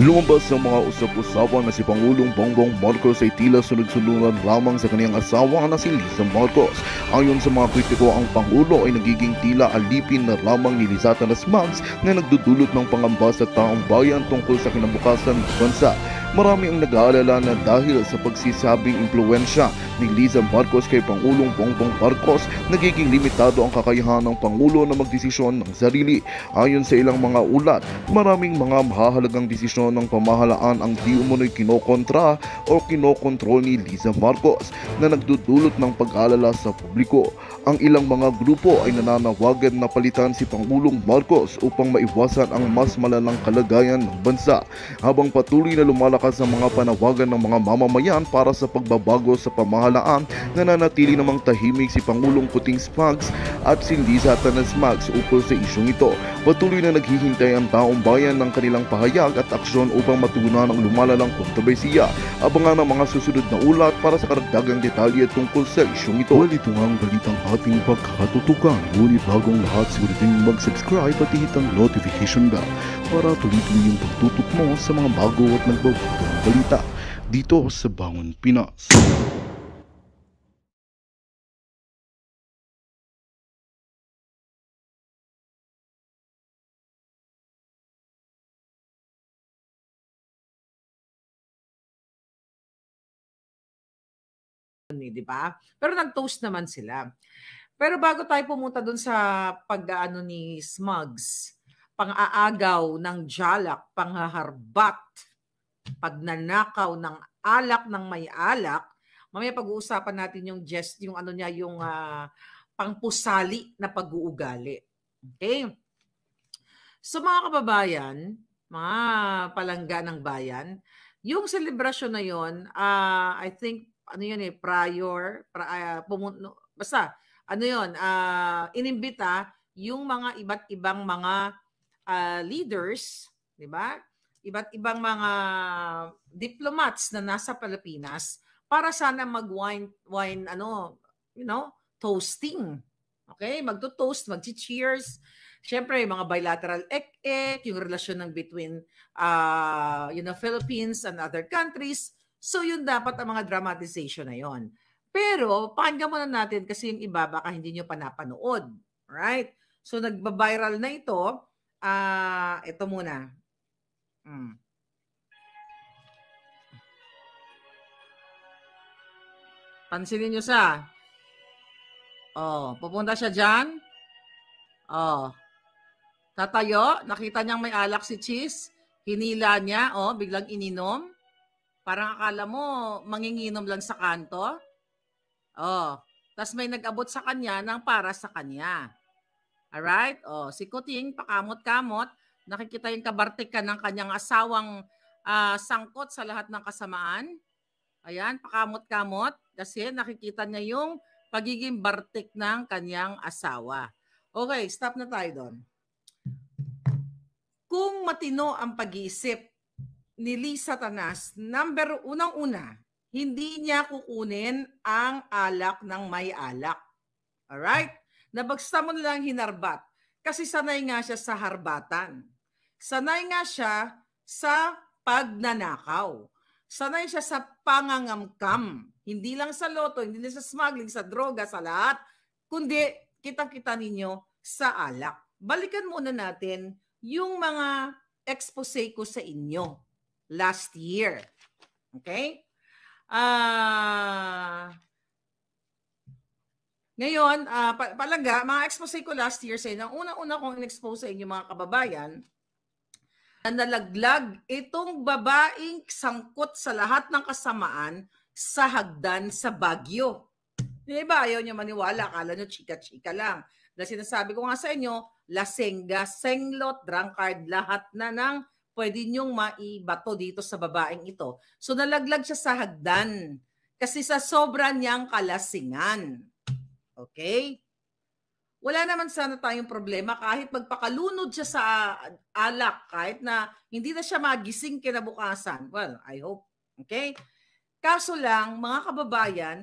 Lumabas ang mga usap-usapan na si Pangulong Bongbong Marcos ay tila sunod-sunuran lamang sa kaniyang asawa na si Liza Marcos. Ayon sa mga kritiko, ang Pangulo ay nagiging tila alipin na lamang ni Lizata Nasmags na nagdudulot ng pangamba sa taong bayan tungkol sa kinabukasan ng bansa. Marami ang nag-aalala na dahil sa pagsisabing impluensya ni Liza Marcos kay Pangulong Bongbong Marcos, nagiging limitado ang kakayahan ng Pangulo na magdesisyon ng sarili. Ayon sa ilang mga ulat, maraming mga mahalagang desisyon ng pamahalaan ang di umuno'y kinokontra o kinokontrol ni Liza Marcos na nagdudulot ng pag-alala sa publiko. Ang ilang mga grupo ay nananawagan na palitan si Pangulong Marcos upang maiwasan ang mas malalang kalagayan ng bansa habang patuloy na lumalakas nagpapalakas ng mga panawagan ng mga mamamayan para sa pagbabago sa pamahalaan na nanatili namang tahimik si Pangulong Puting Smags at si Liza Tanas Smags upol sa isyong ito. Patuloy na naghihintay ang taong bayan ng kanilang pahayag at aksyon upang matugunan ang lumalalang kontrobersiya. Abangan ang mga susunod na ulat para sa karagdagang detalye tungkol sa isyong ito. Well, ito nga ang balitang ating pagkatutukan. Ngunit bagong lahat, siguradin mag-subscribe at hit ang notification bell para tuloy-tuloy yung pagtutok mo sa mga bago at nagbabago ganitong balita dito sa Bangon Pinas. di ba? Pero nag-toast naman sila. Pero bago tayo pumunta doon sa pag-ano ni Smugs, pang-aagaw ng jalak, panghaharbat pagnanakaw ng alak ng may alak. Mamaya pag-uusapan natin yung gest, yung ano niya, yung uh, pangpusali na pag-uugali. Okay? So mga kababayan, mga palangga ng bayan, yung celebration na yon, uh, ah, I think, ano yun eh, prior, pra, uh, pumun- basta, ano yun, uh, inimbita yung mga iba't ibang mga uh, leaders, di ba? iba't ibang mga diplomats na nasa Pilipinas para sana mag-wine wine ano, you know, toasting. Okay? Magto-toast, magchi-cheers. Siyempre, mga bilateral ek-ek, yung relasyon ng between uh, you know, Philippines and other countries. So, yun dapat ang mga dramatization na yon. Pero, pakinggan muna natin kasi yung iba baka hindi niyo panapanood. Right? So, nagba-viral na ito. Uh, ito muna. Mm. Pansinin nyo siya. Oh, pupunta siya dyan. Oh. Tatayo, nakita niyang may alak si Cheese. Hinila niya, oh, biglang ininom. Parang akala mo, manginginom lang sa kanto. Oh. Tapos may nag-abot sa kanya ng para sa kanya. Alright? Oh, si Kuting, pakamot-kamot. Nakikita yung kabartik ka ng kanyang asawang uh, sangkot sa lahat ng kasamaan. Ayan, pakamot-kamot kasi nakikita niya yung pagiging bartik ng kanyang asawa. Okay, stop na tayo doon. Kung matino ang pag-iisip ni Lisa Tanas, number unang-una, hindi niya kukunin ang alak ng may alak. Alright? Nabagsta mo na lang hinarbat. Kasi sanay nga siya sa harbatan. Sanay nga siya sa pagnanakaw. Sanay siya sa pangangamkam. Hindi lang sa loto, hindi lang sa smuggling, sa droga, sa lahat, kundi kitang-kita ninyo sa alak. Balikan muna natin yung mga expose ko sa inyo last year. Okay? Ah... Uh, ngayon, uh, palaga, mga expose ko last year sa inyo, ang una-una kong in-expose sa inyo mga kababayan, na nalaglag itong babaeng sangkot sa lahat ng kasamaan sa hagdan sa Bagyo. Di ba? Ayaw niya maniwala. Akala niyo chika-chika lang. Dahil sinasabi ko nga sa inyo, lasenga, senglot, drunkard, lahat na nang pwede niyong maibato dito sa babaeng ito. So nalaglag siya sa hagdan kasi sa sobra niyang kalasingan. Okay? wala naman sana tayong problema kahit magpakalunod siya sa alak, kahit na hindi na siya magising kinabukasan. Well, I hope. Okay? Kaso lang, mga kababayan,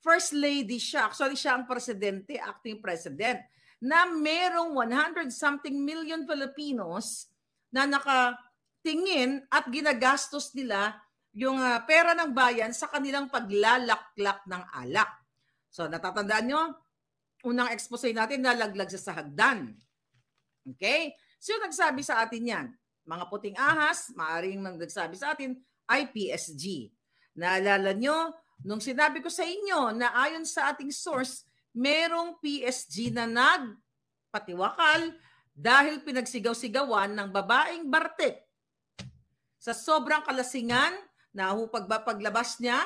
first lady siya. Actually, siya ang presidente, acting president, na merong 100 something million Filipinos na nakatingin at ginagastos nila yung ah, pera ng bayan sa kanilang paglalaklak ng alak. So natatandaan nyo, unang expose natin, nalaglag siya sa hagdan. Okay? So nagsabi sa atin yan, mga puting ahas, maaring nang nagsabi sa atin, IPSG. Naalala nyo, nung sinabi ko sa inyo na ayon sa ating source, merong PSG na nagpatiwakal dahil pinagsigaw-sigawan ng babaeng Bartek. Sa sobrang kalasingan, nahu paglabas niya,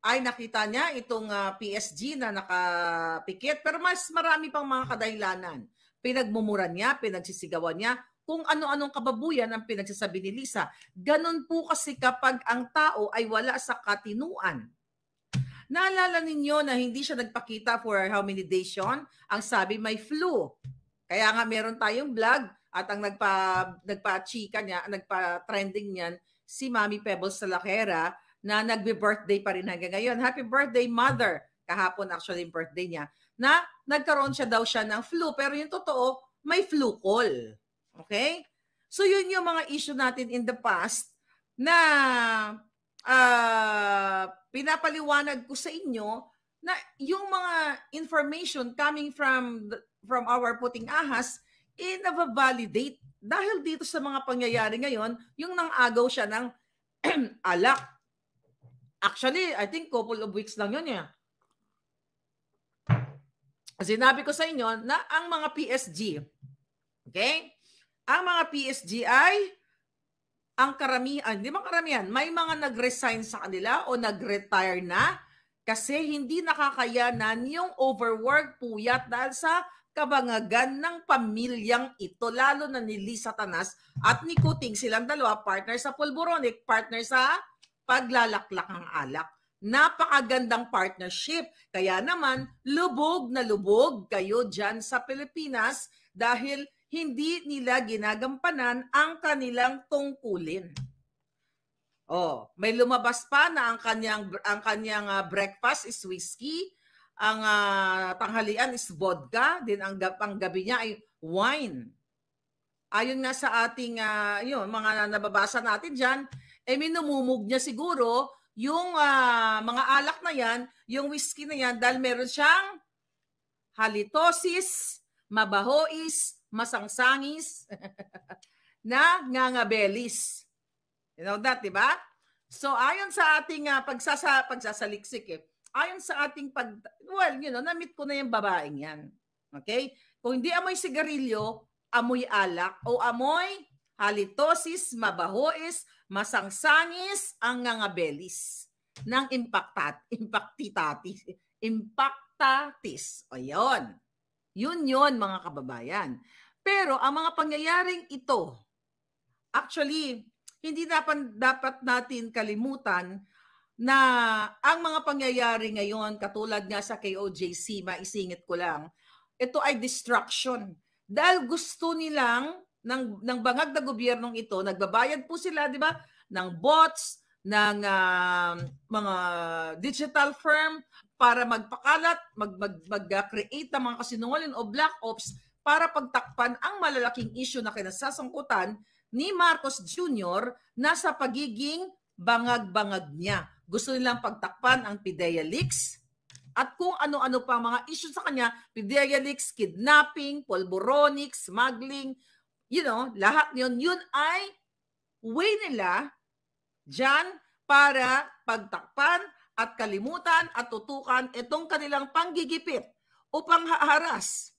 ay nakita niya itong uh, ah, PSG na nakapikit pero mas marami pang mga kadahilanan. Pinagmumura niya, pinagsisigawan niya kung ano-anong kababuyan ang pinagsasabi ni Lisa. Ganon po kasi kapag ang tao ay wala sa katinuan. Naalala ninyo na hindi siya nagpakita for how many days yun? Ang sabi may flu. Kaya nga meron tayong vlog at ang nagpa, nagpa-chika niya, nagpa-trending niyan, si Mami Pebbles Salakera na nagbe-birthday pa rin hanggang ngayon. Happy birthday, mother! Kahapon actually yung birthday niya. Na nagkaroon siya daw siya ng flu. Pero yung totoo, may flu call. Okay? So yun yung mga issue natin in the past na uh, pinapaliwanag ko sa inyo na yung mga information coming from the, from our puting ahas in eh validate dahil dito sa mga pangyayari ngayon yung nang agaw siya ng alak Actually, I think couple of weeks lang yun eh. Sinabi ko sa inyo na ang mga PSG, okay? Ang mga PSG ay ang karamihan, hindi mga karamihan, may mga nag-resign sa kanila o nag-retire na kasi hindi nakakayanan yung overwork puyat dahil sa kabangagan ng pamilyang ito, lalo na ni Lisa Tanas at ni Kuting, silang dalawa, partner sa Pulboronic, partner sa paglalaklak ng alak. Napakagandang partnership. Kaya naman, lubog na lubog kayo dyan sa Pilipinas dahil hindi nila ginagampanan ang kanilang tungkulin. Oh, may lumabas pa na ang kanyang ang kanyang uh, breakfast is whiskey, ang uh, tanghalian is vodka, din ang, ang gabi niya ay wine. Ayon nga sa ating uh, yun, mga nababasa natin diyan, eh minumumog niya siguro yung uh, mga alak na yan, yung whiskey na yan dahil meron siyang halitosis, mabahois, masangsangis, na ngangabelis. You know that, di ba? So ayon sa ating uh, pagsasa, pagsasaliksik eh, ayon sa ating pag, well, you know, namit ko na yung babaeng yan. Okay? Kung hindi amoy sigarilyo, amoy alak o amoy halitosis, mabahois, masangsangis, ang ngangabelis ng impactat, impactitatis, impactatis. O yun. Yun yun mga kababayan. Pero ang mga pangyayaring ito, actually, hindi dapat, dapat natin kalimutan na ang mga pangyayari ngayon, katulad nga sa KOJC, maisingit ko lang, ito ay destruction. Dahil gusto nilang ng ng bangag na gobyernong ito, nagbabayad po sila, 'di ba, ng bots, ng uh, mga digital firm para magpakalat, mag, mag, mag-create ng mga kasinungaling o black ops para pagtakpan ang malalaking issue na kinasasangkutan ni Marcos Jr. na sa pagiging bangag-bangag niya. Gusto nilang pagtakpan ang PIDEA leaks at kung ano-ano pa mga issue sa kanya, PIDEA leaks, kidnapping, polboronics, smuggling, you know, lahat yun, yun ay way nila dyan para pagtakpan at kalimutan at tutukan itong kanilang panggigipit o panghaharas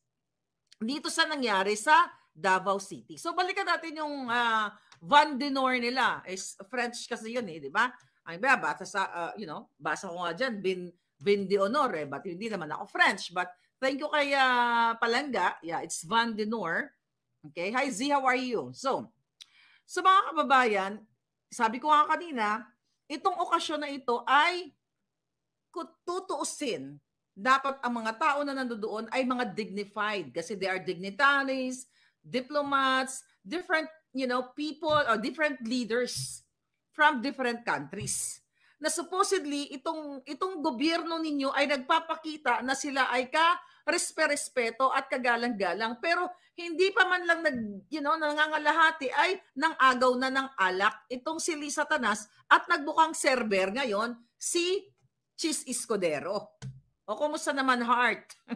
dito sa nangyari sa Davao City. So balikan natin yung uh, Van Dinor nila. Is eh, French kasi yun eh, di ba? Ang ba, basa sa, uh, you know, basa ko nga dyan, Vin, Vin Honor eh, but hindi naman ako French. But thank you kay uh, ah, Palanga. Yeah, it's Van Dinor Okay? Hi Z, how are you? So, sa mga kababayan, sabi ko nga kanina, itong okasyon na ito ay tutuusin dapat ang mga tao na nandoon ay mga dignified kasi they are dignitaries, diplomats, different, you know, people or different leaders from different countries na supposedly itong itong gobyerno ninyo ay nagpapakita na sila ay ka respeto at kagalang-galang pero hindi pa man lang nag you know nangangalahati ay nang agaw na ng alak itong si Lisa Tanas at nagbukang server ngayon si Chis Escudero. O kumusta naman heart?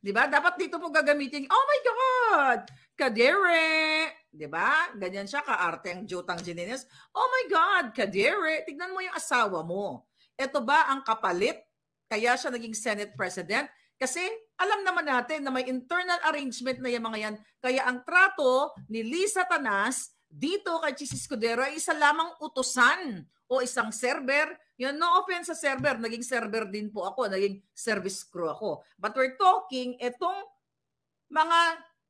'Di ba? Dapat dito po gagamitin. Oh my god. Kadere, 'di ba? Ganyan siya kaarte ang Jutang Ginines. Oh my God, Kadire, tignan mo yung asawa mo. Ito ba ang kapalit? Kaya siya naging Senate President? Kasi alam naman natin na may internal arrangement na yung mga yan. Kaya ang trato ni Lisa Tanas dito kay Chis Escudero ay isa lamang utusan o isang server. Yun, no offense sa server. Naging server din po ako. Naging service crew ako. But we're talking, itong mga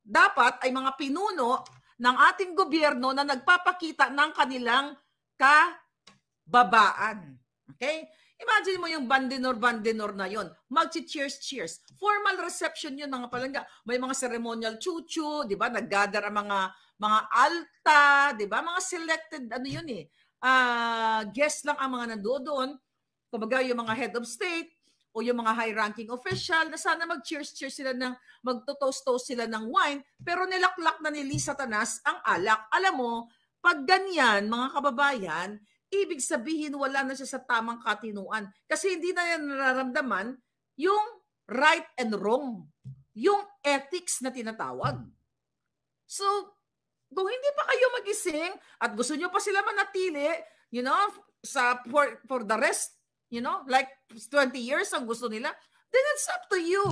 dapat ay mga pinuno ng ating gobyerno na nagpapakita ng kanilang kababaan. Okay? Imagine mo yung bandinor-bandinor na yon. Magchi-cheers-cheers. Formal reception yun mga palangga. May mga ceremonial chuchu, di ba? Naggather ang mga, mga alta, di ba? Mga selected, ano yun eh. Uh, guests lang ang mga nandoon. Kumbaga yung mga head of state, o yung mga high-ranking official na sana mag-cheers-cheers sila ng magto-toast-toast sila ng wine pero nilaklak na ni Lisa Tanas ang alak. Alam mo, pag ganyan mga kababayan, ibig sabihin wala na siya sa tamang katinuan kasi hindi na yan nararamdaman yung right and wrong, yung ethics na tinatawag. So, kung hindi pa kayo magising at gusto niyo pa sila manatili, you know, sa for, for the rest you know, like 20 years ang gusto nila, then it's up to you.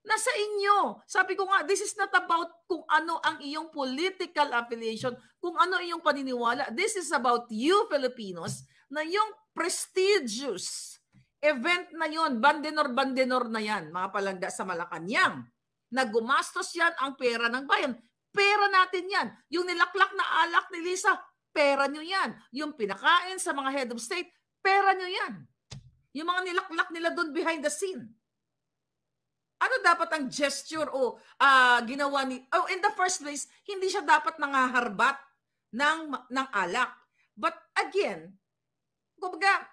Nasa inyo. Sabi ko nga, this is not about kung ano ang iyong political affiliation, kung ano iyong paniniwala. This is about you, Filipinos, na yung prestigious event na yon, bandenor-bandenor na yan, mga palangga sa Malacanang, na gumastos yan ang pera ng bayan. Pera natin yan. Yung nilaklak na alak ni Lisa, pera nyo yan. Yung pinakain sa mga head of state, pera nyo yan. Yung mga nilaklak nila doon behind the scene. Ano dapat ang gesture o uh, ginawa ni... Oh, in the first place, hindi siya dapat nangaharbat ng, ng alak. But again, kumbaga,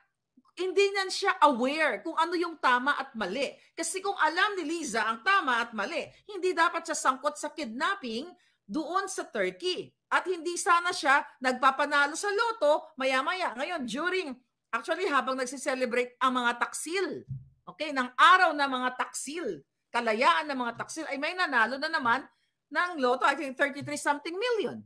hindi niyan siya aware kung ano yung tama at mali. Kasi kung alam ni Liza ang tama at mali, hindi dapat siya sangkot sa kidnapping doon sa Turkey. At hindi sana siya nagpapanalo sa loto maya-maya. Ngayon, during Actually, habang nagsiselebrate ang mga taksil, okay, ng araw ng mga taksil, kalayaan ng mga taksil, ay may nanalo na naman ng loto, I think 33 something million.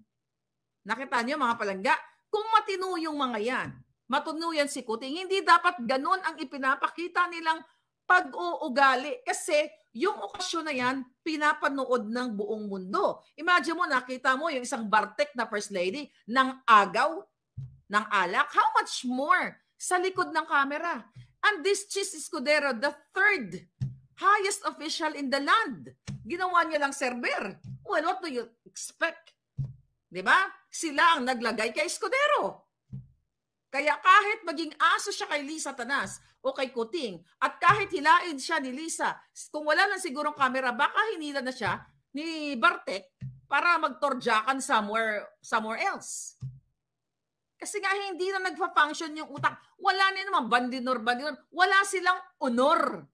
Nakita niyo mga palangga, kung matino yung mga yan, matino yan si Kuting, hindi dapat ganun ang ipinapakita nilang pag-uugali. Kasi yung okasyon na yan, pinapanood ng buong mundo. Imagine mo, nakita mo yung isang Bartek na First Lady ng agaw, ng alak. How much more sa likod ng camera. And this Chis Escudero, the third highest official in the land, ginawa niya lang server. Well, what do you expect? Di ba? Sila ang naglagay kay Escudero. Kaya kahit maging aso siya kay Lisa Tanas o kay Kuting, at kahit hilain siya ni Lisa, kung wala lang sigurong camera, baka hinila na siya ni Bartek para magtorjakan somewhere, somewhere else. Kasi nga hindi na nagpa-function yung utak. Wala na naman, bandinor, bandinor. Wala silang honor.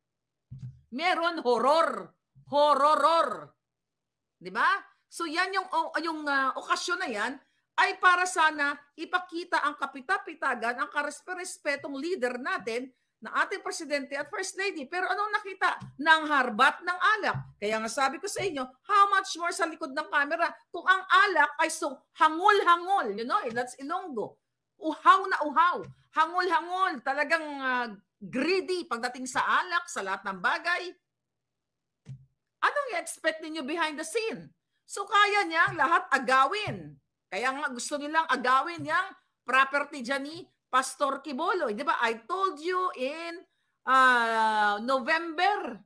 Meron horror. Horroror. Di ba? So yan yung, yung uh, okasyon na yan ay para sana ipakita ang kapitapitagan, ang karespetong leader natin na ating presidente at first lady. Pero anong nakita? Nang harbat ng alak. Kaya nga sabi ko sa inyo, how much more sa likod ng camera kung ang alak ay so hangol-hangol, you know, eh, that's Ilonggo. Uhaw na uhaw, hangol-hangol, talagang uh, greedy pagdating sa alak, sa lahat ng bagay. Anong i-expect ninyo behind the scene? So kaya niya lahat agawin. Kaya nga gusto nilang agawin yung property dyan ni Pastor Kiboloy. Di ba? I told you in uh, November.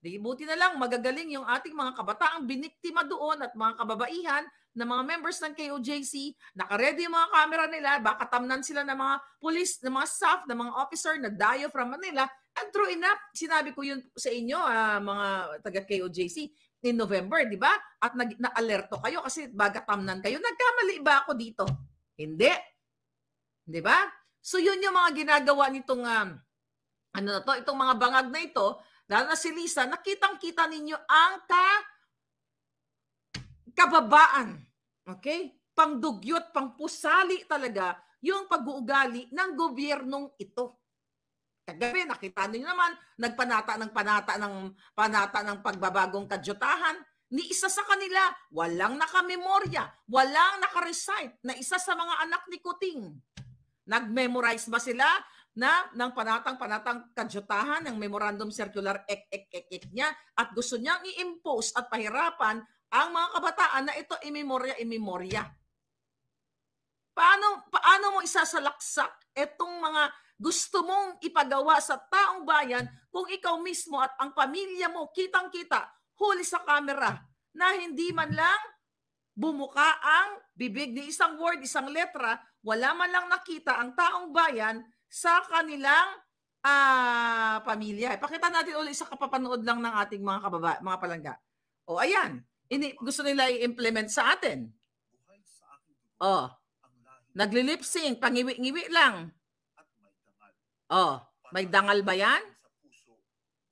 Di, buti na lang, magagaling yung ating mga kabataang biniktima doon at mga kababaihan na mga members ng KOJC. Nakaredy yung mga camera nila. Baka tamnan sila ng mga police, ng mga staff, ng mga officer na dayo from Manila. And true enough, sinabi ko yun sa inyo, uh, mga taga-KOJC, in November, di ba? At nag, na-alerto kayo kasi baga tamnan kayo. Nagkamali ba ako dito? Hindi. 'Di ba? So yun yung mga ginagawa nitong um, ano na to, itong mga bangag na ito, lalo na si Lisa, nakitang-kita ninyo ang ka kababaan. Okay? Pangdugyot, pangpusali talaga yung pag-uugali ng gobyernong ito. Kagabi, nakita niyo naman, nagpanata ng panata ng panata ng pagbabagong kadyutahan. Ni isa sa kanila, walang nakamemorya, walang nakarecite na isa sa mga anak ni Kuting Nag-memorize ba sila na ng panatang-panatang kadyutahan ng Memorandum Circular ek ek ek, ek niya at gusto niyang i-impose at pahirapan ang mga kabataan na ito imemorya imemorya. Paano paano mo isasalaksak itong mga gusto mong ipagawa sa taong bayan kung ikaw mismo at ang pamilya mo kitang-kita huli sa kamera na hindi man lang bumuka ang bibig ni isang word, isang letra wala man lang nakita ang taong bayan sa kanilang uh, pamilya. Eh, pakita natin ulit sa kapapanood lang ng ating mga kababa, mga palangga. O ayan, ini gusto nila i-implement sa atin. Oh. nagli pangiwi-ngiwi lang. At Oh, may dangal ba 'yan? Sa puso,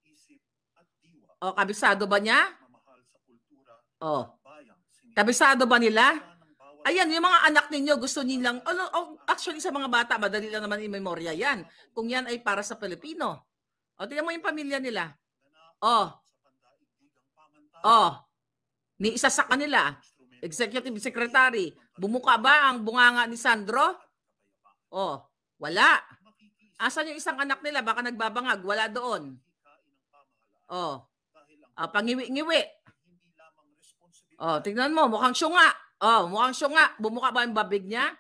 isip at diwa. Oh, kabisado ba niya? Mamahal sa kultura. Oh. Kabisado ba nila? Ayan, yung mga anak ninyo, gusto nilang, oh, oh, actually sa mga bata, madali lang naman i-memorya yan. Kung yan ay para sa Pilipino. O, tingnan mo yung pamilya nila. O. Oh. O. Oh. Ni isa sa kanila, Executive Secretary, bumuka ba ang bunganga ni Sandro? O, oh, wala. Asan yung isang anak nila? Baka nagbabangag. Wala doon. O. Ah, pangiwi-ngiwi. O, tingnan mo, mukhang syunga. Oh, mukhang nga. Bumuka ba yung babig niya?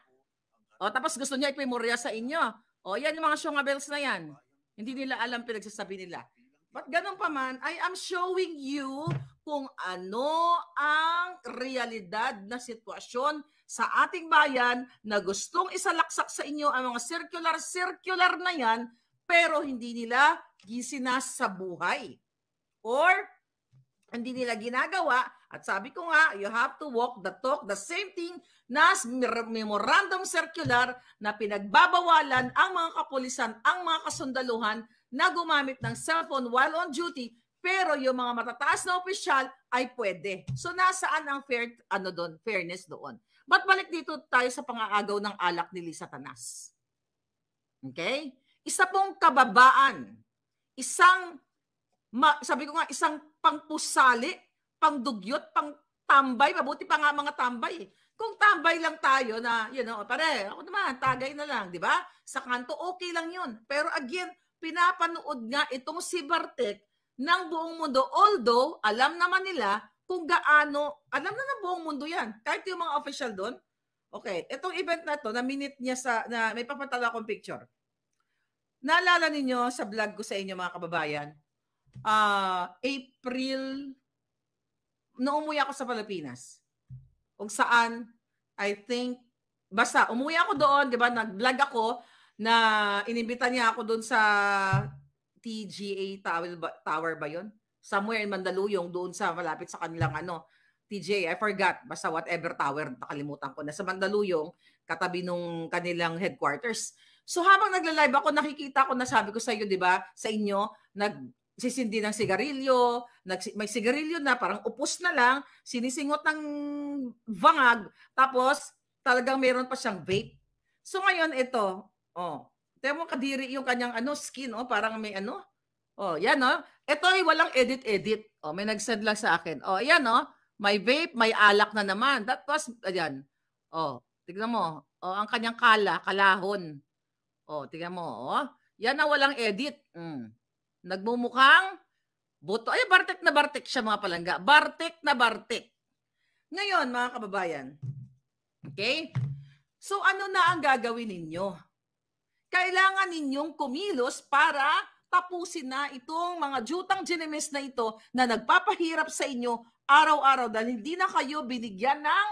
Oh, tapos gusto niya ipimurya sa inyo. Oh, yan yung mga syunga bells na yan. Hindi nila alam pinagsasabi nila. But ganun pa man, I am showing you kung ano ang realidad na sitwasyon sa ating bayan na gustong isalaksak sa inyo ang mga circular-circular na yan pero hindi nila gisina sa buhay. Or hindi nila ginagawa at sabi ko nga, you have to walk the talk. The same thing na memorandum circular na pinagbabawalan ang mga kapulisan, ang mga kasundaluhan na gumamit ng cellphone while on duty pero yung mga matataas na opisyal ay pwede. So nasaan ang fair ano doon, fairness doon? But balik dito tayo sa pangaagaw ng alak ni Lisa Tanas. Okay? Isa pong kababaan, isang sabi ko nga isang pangpusali pangdugyot, pang tambay, mabuti pa nga mga tambay. Eh. Kung tambay lang tayo na, you know, pare, ako naman, tagay na lang, di ba? Sa kanto, okay lang yun. Pero again, pinapanood nga itong si Bartek ng buong mundo. Although, alam naman nila kung gaano, alam na ng buong mundo yan. Kahit yung mga official doon. Okay, itong event na to, na minute niya sa, na may papatala akong picture. Naalala ninyo sa vlog ko sa inyo mga kababayan, uh, April no umuwi ako sa Pilipinas. Kung saan, I think, basta, umuwi ako doon, di ba, nag-vlog ako, na inimbita niya ako doon sa TGA Tower ba, Tower ba yon? Somewhere in Mandaluyong, doon sa malapit sa kanilang ano, TJ, I forgot, basta whatever tower, nakalimutan ko na sa Mandaluyong, katabi nung kanilang headquarters. So habang nagla-live ako, nakikita ko na sabi ko sa iyo, 'di ba, sa inyo, nag sisindi ng sigarilyo, may sigarilyo na, parang upos na lang, sinisingot ng vangag, tapos talagang meron pa siyang vape. So ngayon ito, oh, tayo mo kadiri yung kanyang ano, skin, oh, parang may ano, oh, yan oh. Ito ay walang edit-edit. Oh, may nag-send lang sa akin. Oh, yan oh, may vape, may alak na naman. that was, ayan, oh, tignan mo, oh, ang kanyang kala, kalahon. Oh, tignan mo, oh. Yan na walang edit. Mm. Nagmumukhang boto. Ay, bartik na bartik siya mga palangga. Bartik na bartik. Ngayon, mga kababayan, okay? So ano na ang gagawin ninyo? Kailangan ninyong kumilos para tapusin na itong mga jutang ginimis na ito na nagpapahirap sa inyo araw-araw dahil hindi na kayo binigyan ng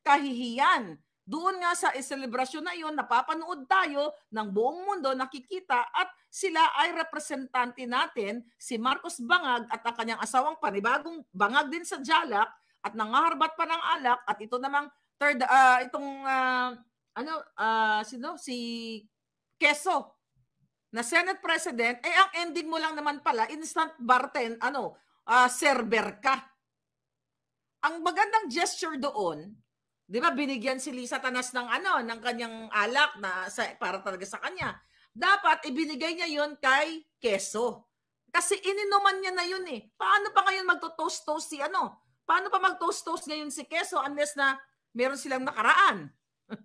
kahihiyan doon nga sa selebrasyon na iyon, napapanood tayo ng buong mundo, nakikita at sila ay representante natin, si Marcos Bangag at ang kanyang asawang panibagong bangag din sa Jalak at nangaharbat pa ng alak at ito namang third uh, itong uh, ano uh, sino si Keso na Senate President eh ang ending mo lang naman pala instant barten ano uh, server ka. Ang magandang gesture doon 'Di ba binigyan si Lisa Tanas ng ano, ng kanyang alak na sa, para talaga sa kanya. Dapat ibinigay niya 'yon kay Keso. Kasi ininuman niya na 'yun eh. Paano pa ngayon magto-toast-toast si ano? Paano pa magto toast toast ngayon si Keso unless na meron silang nakaraan?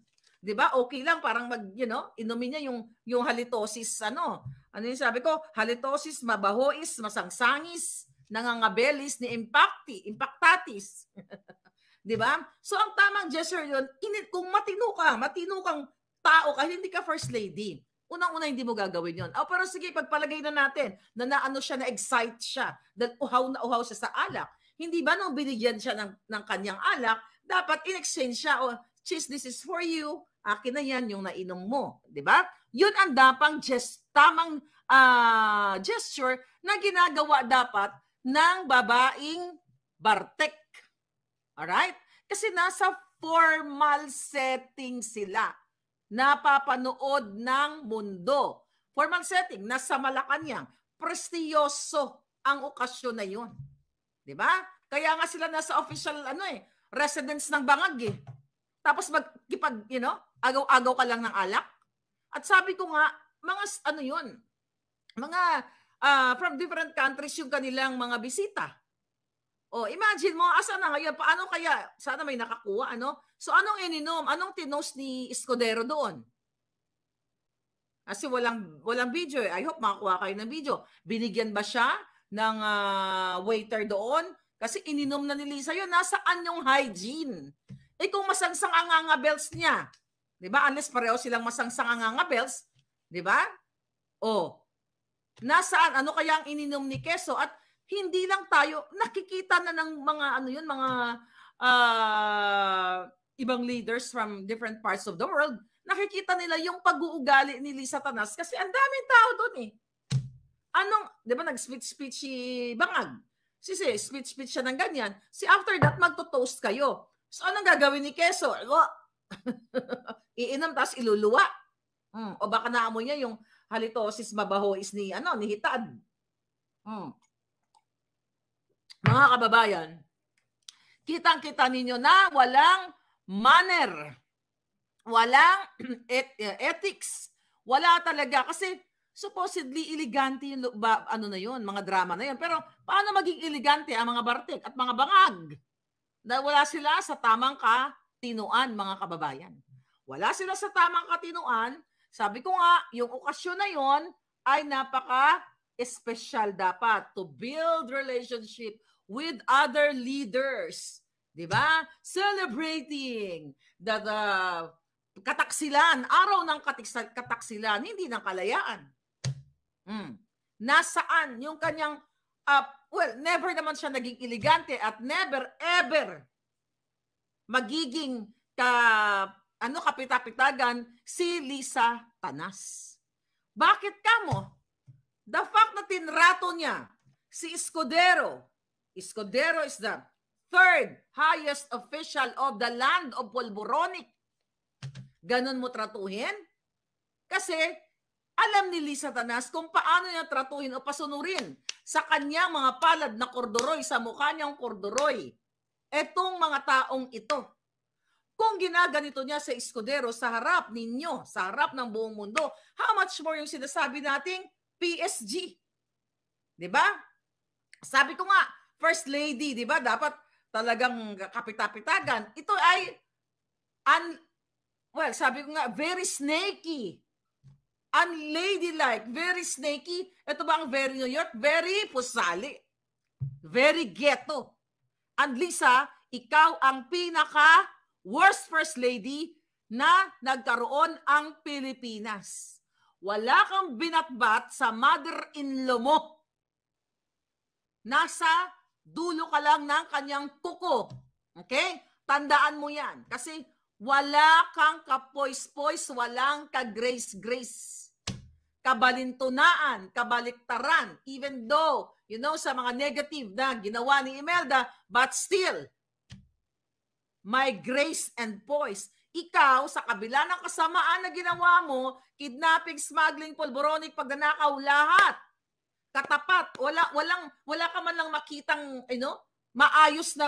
'Di ba? Okay lang parang mag, you know, inumin niya yung yung halitosis ano. Ano yung sabi ko? Halitosis, mabahois, masangsangis, nangangabelis ni impacti, impactatis. Di ba? So ang tamang gesture yun, kung matino ka, matino kang tao ka, hindi ka first lady. Unang-una hindi mo gagawin yon. Oh, pero sige, pagpalagay na natin na naano siya, na-excite siya, dahil uhaw na uhaw siya sa alak. Hindi ba nung binigyan siya ng, ng kanyang alak, dapat in-exchange siya, oh, cheese, this is for you, akin na yan yung nainom mo. Di ba? Yun ang dapang gest, tamang uh, gesture na ginagawa dapat ng babaing bartek. Alright? Kasi nasa formal setting sila. Napapanood ng mundo. Formal setting, nasa Malacanang. Prestiyoso ang okasyon na yun. ba? Diba? Kaya nga sila nasa official ano eh, residence ng bangag eh. Tapos magkipag, you know, agaw-agaw ka lang ng alak. At sabi ko nga, mga ano yun, mga uh, from different countries yung kanilang mga bisita. Oh, imagine mo, asa na ngayon? Paano kaya? Sana may nakakuha, ano? So, anong ininom? Anong tinos ni Escudero doon? Kasi walang, walang video eh. I hope makakuha kayo ng video. Binigyan ba siya ng uh, waiter doon? Kasi ininom na ni Lisa yun. Nasaan yung hygiene? Eh kung masangsang ang nga bells niya, di ba? Unless pareho silang masangsang ang nga bells, di ba? Oh, nasaan? Ano kaya ang ininom ni Keso? At hindi lang tayo nakikita na ng mga ano yun, mga uh, ibang leaders from different parts of the world, nakikita nila yung pag-uugali ni Lisa Tanas kasi ang daming tao doon eh. Anong, di ba nag-speech speech si Bangag? Si, si speech speech siya ng ganyan. Si after that, magto-toast kayo. So anong gagawin ni Keso? Oh, iinom tapos iluluwa. Hmm. O baka naamoy niya yung halitosis mabaho is ni, ano, ni Hitad. Hmm mga kababayan, kitang-kita ninyo na walang manner, walang et- eh, ethics, wala talaga kasi supposedly elegante yung ba, ano na yun, mga drama na yun. Pero paano maging elegante ang mga bartik at mga bangag? Na wala sila sa tamang katinuan, mga kababayan. Wala sila sa tamang katinuan. Sabi ko nga, yung okasyon na yon ay napaka espesyal dapat to build relationship with other leaders. 'Di ba? Celebrating the, the uh, kataksilan, araw ng kataksilan, hindi ng kalayaan. Mm. Nasaan yung kanyang, uh, well, never naman siya naging elegante at never ever magiging ka, ano, kapitapitagan si Lisa Tanas. Bakit kamo? The fact na tinrato niya si Escudero, Escudero is the third highest official of the land of Polboronic. Ganon mo tratuhin? Kasi alam ni Lisa Tanas kung paano niya tratuhin o pasunurin sa kanyang mga palad na korduroy, sa mukha niyang korduroy. Etong mga taong ito. Kung ginaganito niya sa Escudero sa harap ninyo, sa harap ng buong mundo, how much more yung sinasabi nating PSG? 'Di ba? Sabi ko nga, first lady, di ba? Dapat talagang kapitapitagan. Ito ay, un, well, sabi ko nga, very snaky. Unladylike, very snaky. Ito ba ang very New York? Very pusali. Very ghetto. And Lisa, ikaw ang pinaka worst first lady na nagkaroon ang Pilipinas. Wala kang binatbat sa mother-in-law mo. Nasa Dulo ka lang ng kanyang kuko. Okay? Tandaan mo yan. Kasi wala kang kapoys-poys, walang ka-grace-grace. Kabalintunaan, kabaliktaran, even though, you know, sa mga negative na ginawa ni Imelda, but still, my grace and poise. Ikaw, sa kabila ng kasamaan na ginawa mo, kidnapping, smuggling, polboronic, pagnanakaw, lahat, katapat. Wala walang wala ka man lang makitang ano, you know, maayos na